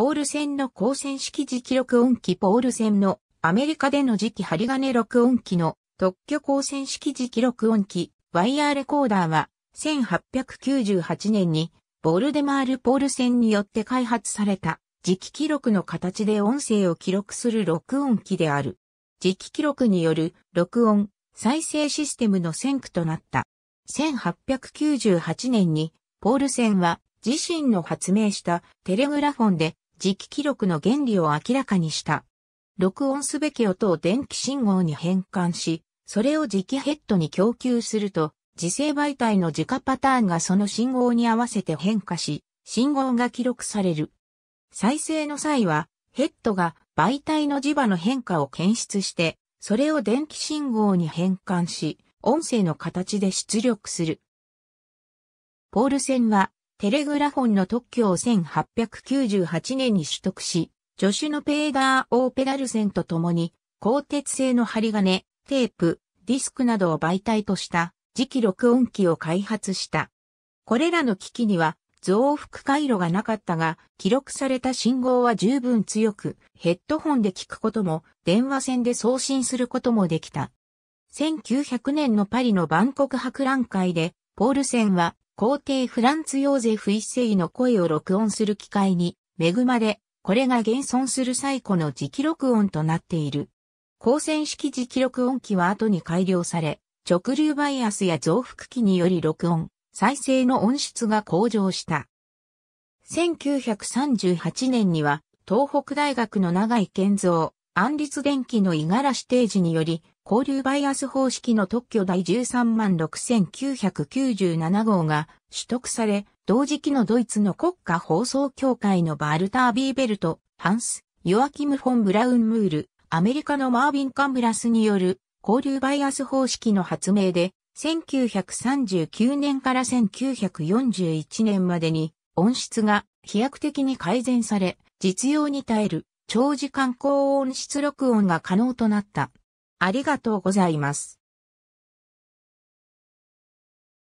ポール戦の光線式磁気録音機ポール戦のアメリカでの磁気針金録音機の特許光線式磁気録音機ワイヤーレコーダーは1898年にボルデマール・ポール戦によって開発された磁気記録の形で音声を記録する録音機である。磁気記録による録音、再生システムの先駆となった。1898年にポール戦は自身の発明したテレグラフォンで磁気記録の原理を明らかにした。録音すべき音を電気信号に変換し、それを磁気ヘッドに供給すると、磁性媒体の磁化パターンがその信号に合わせて変化し、信号が記録される。再生の際は、ヘッドが媒体の磁場の変化を検出して、それを電気信号に変換し、音声の形で出力する。ポール線はテレグラフォンの特許を1898年に取得し、助手のペーガー・オーペラルセンと共に、鋼鉄製の針金、テープ、ディスクなどを媒体とした磁気録音機を開発した。これらの機器には増幅回路がなかったが、記録された信号は十分強く、ヘッドホンで聞くことも、電話線で送信することもできた。1900年のパリの万国博覧会で、ポールセンは皇帝フランツ・ヨーゼフ一世の声を録音する機会に恵まれ、これが現存する最古の磁気録音となっている。光線式磁気録音機は後に改良され、直流バイアスや増幅器により録音、再生の音質が向上した。1938年には、東北大学の長井健造、安立電機の五十嵐定ジにより、交流バイアス方式の特許第136,997号が取得され、同時期のドイツの国家放送協会のバルター・ビーベルト、ハンス、ヨアキム・フォン・ブラウンムール、アメリカのマービン・カンブラスによる交流バイアス方式の発明で、1939年から1941年までに音質が飛躍的に改善され、実用に耐える長時間高音質録音が可能となった。ありがとうございます。